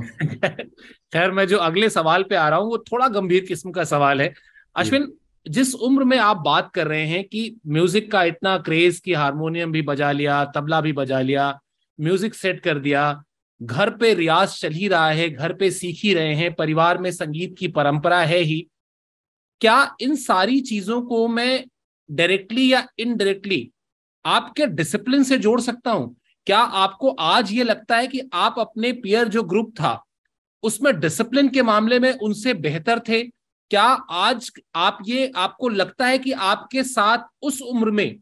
खैर मैं जो अगले सवाल पे आ रहा हूँ वो थोड़ा गंभीर किस्म का सवाल है अश्विन जिस उम्र में आप बात कर रहे हैं कि म्यूजिक का इतना क्रेज कि हारमोनियम भी बजा लिया तबला भी बजा लिया म्यूजिक सेट कर दिया घर पे रियाज चल ही रहा है घर पे सीख ही रहे हैं परिवार में संगीत की परंपरा है ही क्या इन सारी चीजों को मैं डायरेक्टली या इनडायरेक्टली आपके डिसिप्लिन से जोड़ सकता हूं क्या आपको आज ये लगता है कि आप अपने पियर जो ग्रुप था उसमें डिसिप्लिन के मामले में उनसे बेहतर थे क्या आज आप ये आपको लगता है कि आपके साथ उस उम्र में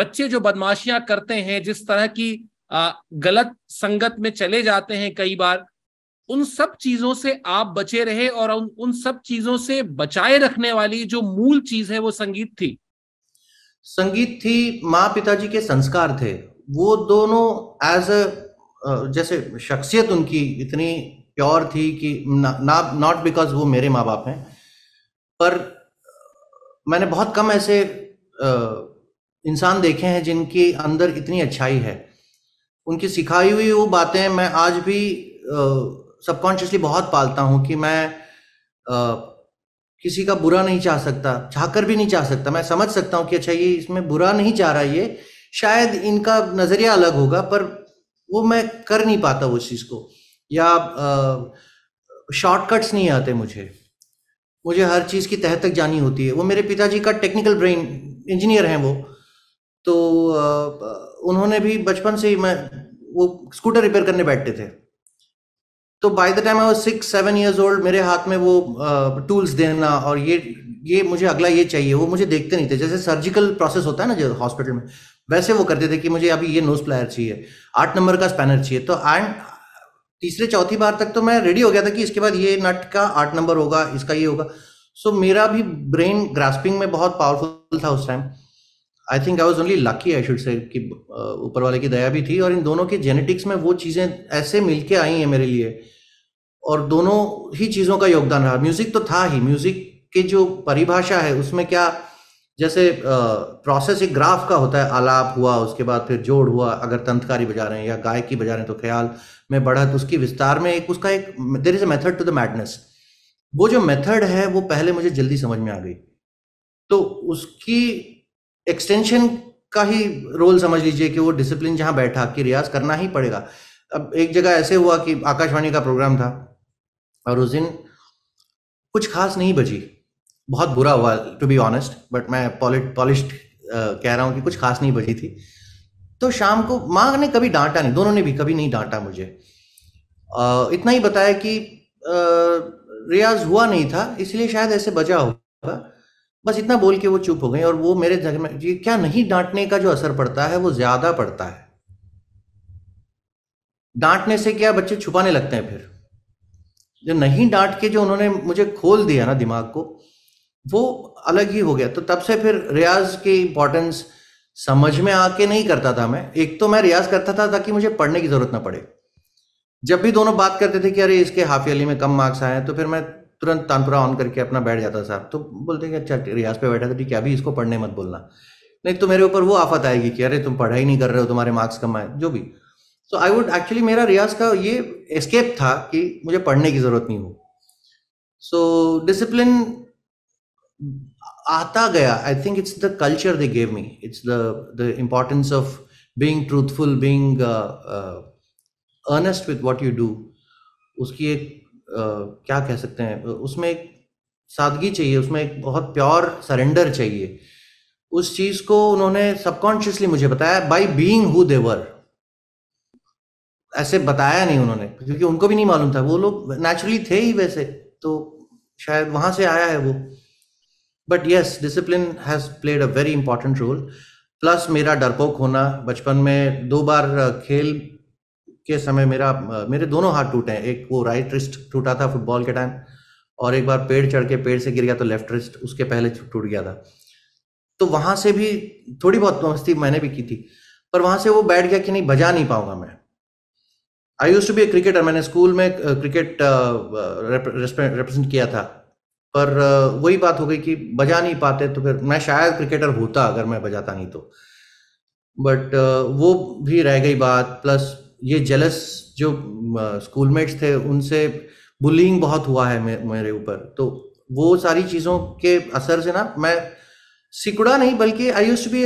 बच्चे जो बदमाशियां करते हैं जिस तरह की गलत संगत में चले जाते हैं कई बार उन सब चीजों से आप बचे रहे और उन उन सब चीजों से बचाए रखने वाली जो मूल चीज है वो संगीत थी संगीत थी माँ पिताजी के संस्कार थे वो दोनों एज अ जैसे शख्सियत उनकी इतनी प्योर थी कि ना नॉट बिकॉज वो मेरे माँ बाप हैं पर मैंने बहुत कम ऐसे इंसान देखे हैं जिनके अंदर इतनी अच्छाई है उनकी सिखाई हुई वो बातें मैं आज भी सबकॉन्शियसली बहुत पालता हूँ कि मैं आ, किसी का बुरा नहीं चाह सकता चाह कर भी नहीं चाह सकता मैं समझ सकता हूँ कि अच्छा ये इसमें बुरा नहीं चाह रहा ये शायद इनका नजरिया अलग होगा पर वो मैं कर नहीं पाता उस चीज को या शॉर्टकट्स नहीं आते मुझे मुझे हर चीज की तह तक जानी होती है वो मेरे पिताजी का टेक्निकल ब्रेन इंजीनियर हैं वो तो आ, उन्होंने भी बचपन से ही मैं वो स्कूटर रिपेयर करने बैठते थे तो by the time I was six seven years old मेरे हाथ में वो टूल्स देना और ये ये मुझे अगला ये चाहिए वो मुझे देखते नहीं थे जैसे सर्जिकल प्रोसेस होता है ना जो हॉस्पिटल में वैसे वो करते थे कि मुझे अभी ये नोज प्लायर चाहिए आठ नंबर का स्पैनर चाहिए तो एंड तीसरे चौथी बार तक तो मैं रेडी हो गया था कि इसके बाद ये नट का आठ नंबर होगा इसका ये होगा सो so, मेरा भी ब्रेन ग्रास्पिंग में बहुत पावरफुल था उस time I think I was only lucky I should say कि ऊपर वाले की दया भी थी और इन दोनों के जेनेटिक्स में वो चीज़ें ऐसे मिल के आई हैं मेरे लिए और दोनों ही चीज़ों का योगदान रहा म्यूज़िक तो था ही म्यूज़िक के जो परिभाषा है उसमें क्या जैसे प्रोसेस एक ग्राफ का होता है आलाप हुआ उसके बाद फिर जोड़ हुआ अगर तंत्रकारी बजा रहे हैं या गायकी बजा रहे हैं तो ख्याल में बढ़त तो उसकी विस्तार में एक उसका एक there is a method to the madness वो जो मेथड है वो पहले मुझे जल्दी समझ में आ गई तो उसकी एक्सटेंशन का ही रोल समझ लीजिए कि वो डिसिप्लिन जहाँ बैठा कि रियाज करना ही पड़ेगा अब एक जगह ऐसे हुआ कि आकाशवाणी का प्रोग्राम था और उस दिन कुछ खास नहीं बजी बहुत बुरा हुआ टू बी ऑनेस्ट बट मैं पॉलिश्ड uh, कह रहा हूँ कि कुछ खास नहीं बची थी तो शाम को माँ ने कभी डांटा नहीं दोनों ने भी कभी नहीं डांटा मुझे uh, इतना ही बताया कि रियाज हुआ नहीं था इसलिए शायद ऐसे बचा होगा बस इतना बोल के वो चुप हो गई और वो मेरे जगह में ये क्या नहीं डांटने का जो असर पड़ता है वो ज्यादा पड़ता है डांटने से क्या बच्चे छुपाने लगते हैं फिर जो नहीं डांट के जो उन्होंने मुझे खोल दिया ना दिमाग को वो अलग ही हो गया तो तब से फिर रियाज की इंपॉर्टेंस समझ में आके नहीं करता था मैं एक तो मैं रियाज करता था ताकि मुझे पढ़ने की जरूरत ना पड़े जब भी दोनों बात करते थे कि अरे इसके हाफी अली में कम मार्क्स आए हैं तो फिर मैं तुरंत तानपुरा ऑन करके अपना बैठ जाता साहब तो बोलते कि अच्छा रियाज पे बैठा था ठीक है अभी इसको पढ़ने मत बोलना नहीं तो मेरे ऊपर वो आफत आएगी कि अरे तुम पढ़ाई नहीं कर रहे हो तुम्हारे मार्क्स कम आए जो भी सो आई वुड एक्चुअली मेरा रियाज का ये एस्केप था कि मुझे पढ़ने की ज़रूरत नहीं हो सो डिसिप्लिन आता गया I think it's the culture they gave me it's the the importance of being truthful being earnest with what you do उसकी एक uh, क्या कह सकते हैं उसमें एक सादगी चाहिए उसमें एक बहुत प्योर सरेंडर चाहिए उस चीज को उन्होंने सबकॉन्शियसली मुझे बताया बाई बींग हु देवर ऐसे बताया नहीं उन्होंने क्योंकि उनको भी नहीं मालूम था वो लोग नेचुरली थे ही वैसे तो शायद वहां से आया है वो but yes discipline has played a very important role plus मेरा डरपोक होना बचपन में दो बार खेल के समय मेरा मेरे दोनों हाथ टूटे हैं एक वो राइट रिस्ट टूटा था फुटबॉल के टाइम और एक बार पेड़ चढ़ के पेड़ से गिर गया तो लेफ्ट रिस्ट उसके पहले टूट गया था तो वहां से भी थोड़ी बहुत मस्ती मैंने भी की थी पर वहां से वो बैठ गया कि नहीं बजा नहीं पाऊंगा मैं I use to be a cricketer मैंने स्कूल में क्रिकेट रिप्रेजेंट किया था पर वही बात हो गई कि बजा नहीं पाते तो फिर मैं शायद क्रिकेटर होता अगर मैं बजाता नहीं तो बट वो भी रह गई बात प्लस ये जेलस जो स्कूलमेट्स थे उनसे बुलिंग बहुत हुआ है मेरे ऊपर तो वो सारी चीज़ों के असर से ना मैं सिकुड़ा नहीं बल्कि I use be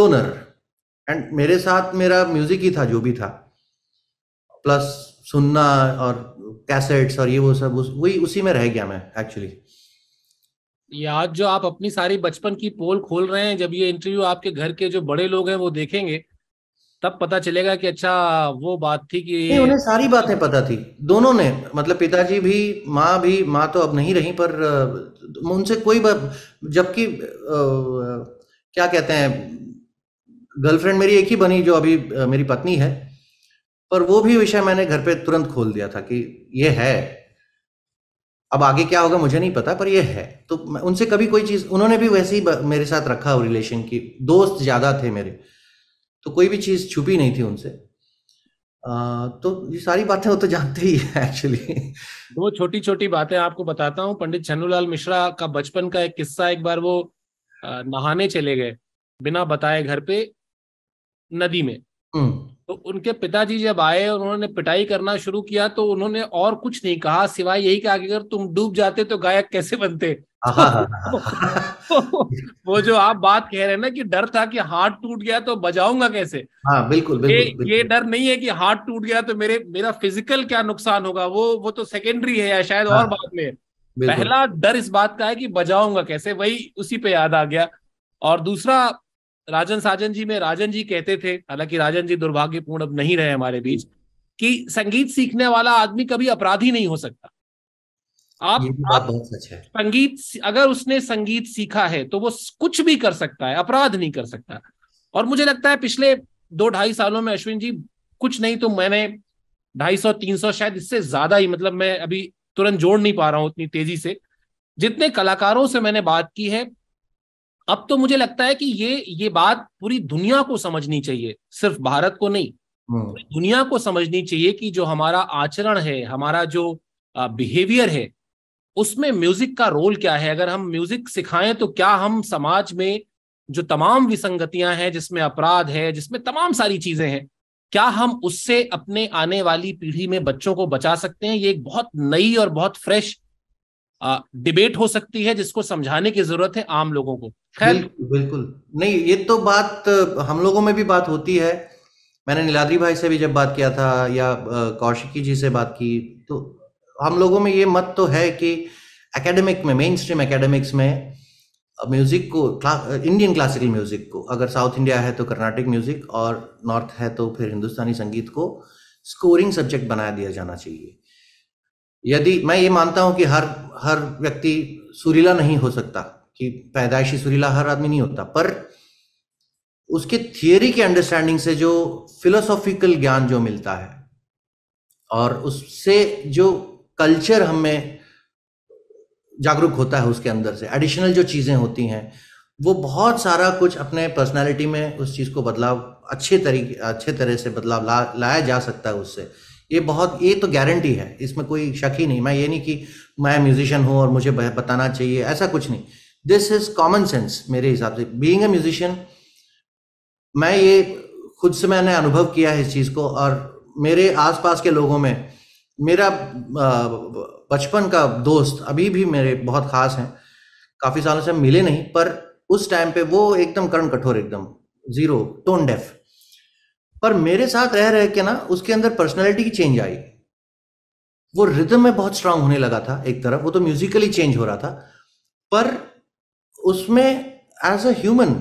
loner and मेरे साथ मेरा म्यूजिक ही था जो भी था प्लस सुनना और कैसेट्स और ये वो सब उस, वही उसी में रह गया मैं एक्चुअली आज जो आप अपनी सारी बचपन की पोल खोल रहे हैं जब ये इंटरव्यू आपके घर के जो बड़े लोग हैं वो देखेंगे तब पता चलेगा कि अच्छा वो बात थी कि नहीं उन्हें सारी बातें पता थी दोनों ने मतलब पिताजी भी माँ भी माँ तो अब नहीं रही पर उनसे कोई जबकि क्या कहते हैं गर्लफ्रेंड मेरी एक ही बनी जो अभी मेरी पत्नी है पर वो भी विषय मैंने घर पे तुरंत खोल दिया था कि ये है अब आगे क्या होगा मुझे नहीं पता पर ये है तो उनसे कभी कोई चीज उन्होंने भी वैसे ही मेरे साथ रखा रिलेशन की दोस्त ज्यादा थे मेरे तो कोई भी चीज छुपी नहीं थी उनसे आ, तो ये सारी बातें वो तो जानते ही है एक्चुअली वो छोटी छोटी बातें आपको बताता हूँ पंडित छन्नूलाल मिश्रा का बचपन का एक किस्सा एक बार वो नहाने चले गए बिना बताए घर पे नदी में हम्म। तो उनके पिताजी जब आए उन्होंने पिटाई करना शुरू किया तो उन्होंने और कुछ नहीं कहा सिवाय यही कहा कि अगर तुम डूब जाते तो गायक कैसे बनते हाँ, हाँ, हाँ, वो जो आप बात कह रहे हैं ना कि डर था कि हाथ टूट गया तो बजाऊंगा कैसे हाँ बिल्कुल, बिल्कुल, ये, बिल्कुल ये डर नहीं है कि हाथ टूट गया तो मेरे मेरा फिजिकल क्या नुकसान होगा वो वो तो सेकेंडरी है या शायद और बाद में पहला डर इस बात का है कि बजाऊंगा कैसे वही उसी पे याद आ गया और दूसरा राजन साजन जी में राजन जी कहते थे हालांकि राजन जी दुर्भाग्यपूर्ण अब नहीं रहे हमारे बीच कि संगीत सीखने वाला आदमी कभी अपराधी नहीं हो सकता आप, आप संगीत अगर उसने संगीत सीखा है तो वो कुछ भी कर सकता है अपराध नहीं कर सकता और मुझे लगता है पिछले दो ढाई सालों में अश्विन जी कुछ नहीं तो मैंने ढाई सौ तीन सौ शायद इससे ज्यादा ही मतलब मैं अभी तुरंत जोड़ नहीं पा रहा हूं उतनी तेजी से जितने कलाकारों से मैंने बात की है अब तो मुझे लगता है कि ये ये बात पूरी दुनिया को समझनी चाहिए सिर्फ भारत को नहीं हम्म। पूरी दुनिया को समझनी चाहिए कि जो हमारा आचरण है हमारा जो बिहेवियर है उसमें म्यूजिक का रोल क्या है अगर हम म्यूजिक सिखाएं तो क्या हम समाज में जो तमाम विसंगतियां हैं जिसमें अपराध है जिसमें तमाम सारी चीजें हैं क्या हम उससे अपने आने वाली पीढ़ी में बच्चों को बचा सकते हैं ये एक बहुत नई और बहुत फ्रेश आ, डिबेट हो सकती है जिसको समझाने की जरूरत है आम लोगों को खैर बिल्कुल, बिल्कुल नहीं ये तो बात हम लोगों में भी बात होती है मैंने नीलाद्री भाई से भी जब बात किया था या कौशिकी जी से बात की तो हम लोगों में ये मत तो है कि एकेडमिक में मेन स्ट्रीम एकेडमिक्स में म्यूजिक को इंडियन क्लासिकल म्यूजिक को अगर साउथ इंडिया है तो कर्नाटिक म्यूजिक और नॉर्थ है तो फिर हिंदुस्तानी संगीत को स्कोरिंग सब्जेक्ट बनाया दिया जाना चाहिए यदि मैं ये मानता हूं कि हर हर व्यक्ति सुरीला नहीं हो सकता कि पैदाइशी सुरीला हर आदमी नहीं होता पर उसके थियोरी के अंडरस्टैंडिंग से जो फिलोसॉफिकल ज्ञान जो मिलता है और उससे जो कल्चर हमें जागरूक होता है उसके अंदर से एडिशनल जो चीज़ें होती हैं वो बहुत सारा कुछ अपने पर्सनालिटी में उस चीज़ को बदलाव अच्छे तरीके अच्छे तरह से बदलाव ला लाया जा सकता है उससे ये बहुत ये तो गारंटी है इसमें कोई शक ही नहीं मैं ये नहीं कि मैं म्यूजिशियन हूं और मुझे बताना चाहिए ऐसा कुछ नहीं दिस इज कॉमन सेंस मेरे हिसाब से बींग ए म्यूजिशियन मैं ये खुद से मैंने अनुभव किया है इस चीज़ को और मेरे आसपास के लोगों में मेरा बचपन का दोस्त अभी भी मेरे बहुत खास हैं काफ़ी सालों से मिले नहीं पर उस टाइम पे वो एकदम कर्ण कठोर एकदम जीरो टोन डेफ पर मेरे साथ रह रह के ना उसके अंदर पर्सनैलिटी की चेंज आई वो रिदम में बहुत स्ट्रांग होने लगा था एक तरफ वो तो म्यूजिकली चेंज हो रहा था पर उसमें एज अ ह्यूमन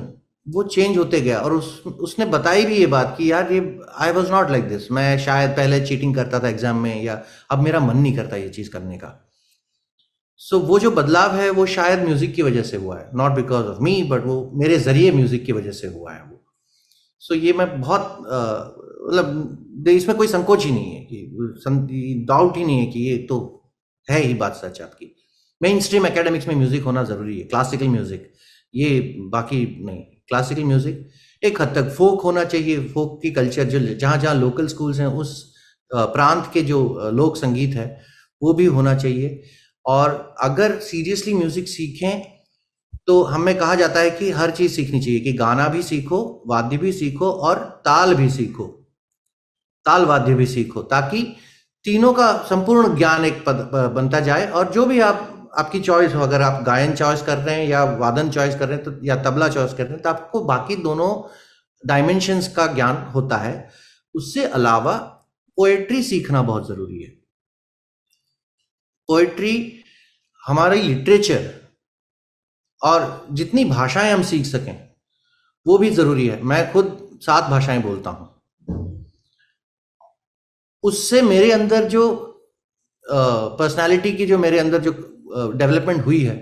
वो चेंज होते गया और उस उसने बताई भी ये बात कि यार ये I was not like this मैं शायद पहले चीटिंग करता था एग्जाम में या अब मेरा मन नहीं करता ये चीज़ करने का सो so, वो जो बदलाव है वो शायद म्यूज़िक की वजह से हुआ है not because of me but वो मेरे ज़रिए म्यूज़िक की वजह से हुआ है वो सो ये मैं बहुत मतलब इसमें कोई संकोच ही नहीं है कि डाउट ही नहीं है कि ये तो है ही बात सच आपकी मेन स्ट्रीम एकेडमिक्स में म्यूजिक होना जरूरी है क्लासिकल म्यूजिक ये बाकी नहीं क्लासिकल म्यूजिक एक हद तक फोक होना चाहिए फोक की कल्चर जो जहाँ जहाँ लोकल स्कूल्स हैं उस प्रांत के जो लोक संगीत है वो भी होना चाहिए और अगर सीरियसली म्यूजिक सीखें तो हमें कहा जाता है कि हर चीज सीखनी चाहिए कि गाना भी सीखो वाद्य भी सीखो और ताल भी सीखो ताल वाद्य भी सीखो ताकि तीनों का संपूर्ण ज्ञान एक पद बनता जाए और जो भी आप आपकी चॉइस हो अगर आप गायन चॉइस कर रहे हैं या वादन चॉइस कर रहे हैं तो या तबला चॉइस कर रहे हैं तो आपको बाकी दोनों डायमेंशंस का ज्ञान होता है उससे अलावा पोएट्री सीखना बहुत जरूरी है पोएट्री हमारे लिटरेचर और जितनी भाषाएं हम सीख सकें वो भी जरूरी है मैं खुद सात भाषाएं बोलता हूं उससे मेरे अंदर जो पर्सनालिटी की जो मेरे अंदर जो डेवलपमेंट हुई है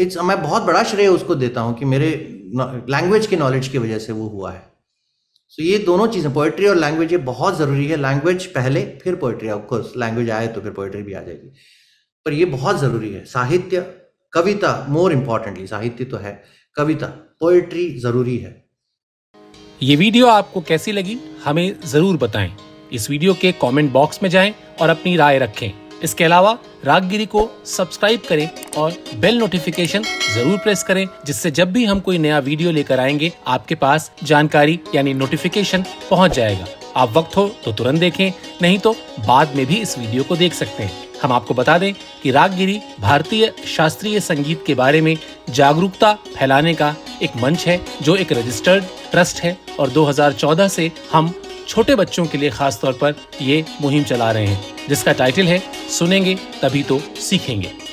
इट्स मैं बहुत बड़ा श्रेय उसको देता हूं कि मेरे लैंग्वेज के नॉलेज की वजह से वो हुआ है सो तो so, ये दोनों चीज़ें पोइट्री और लैंग्वेज ये बहुत ज़रूरी है लैंग्वेज पहले फिर पोइट्री ऑफकोर्स लैंग्वेज आए तो फिर पोइट्री भी आ जाएगी पर ये बहुत ज़रूरी है साहित्य कविता मोर इम्पॉर्टेंटली साहित्य तो है कविता पोएट्री जरूरी है ये वीडियो आपको कैसी लगी हमें जरूर बताएं इस वीडियो के कमेंट बॉक्स में जाएं और अपनी राय रखें इसके अलावा रागगिरी को सब्सक्राइब करें और बेल नोटिफिकेशन जरूर प्रेस करें जिससे जब भी हम कोई नया वीडियो लेकर आएंगे आपके पास जानकारी यानी नोटिफिकेशन पहुंच जाएगा आप वक्त हो तो तुरंत देखें नहीं तो बाद में भी इस वीडियो को देख सकते हैं हम आपको बता दें कि रागगिरी भारतीय शास्त्रीय संगीत के बारे में जागरूकता फैलाने का एक मंच है जो एक रजिस्टर्ड ट्रस्ट है और 2014 से हम छोटे बच्चों के लिए खास तौर पर ये मुहिम चला रहे हैं जिसका टाइटल है सुनेंगे तभी तो सीखेंगे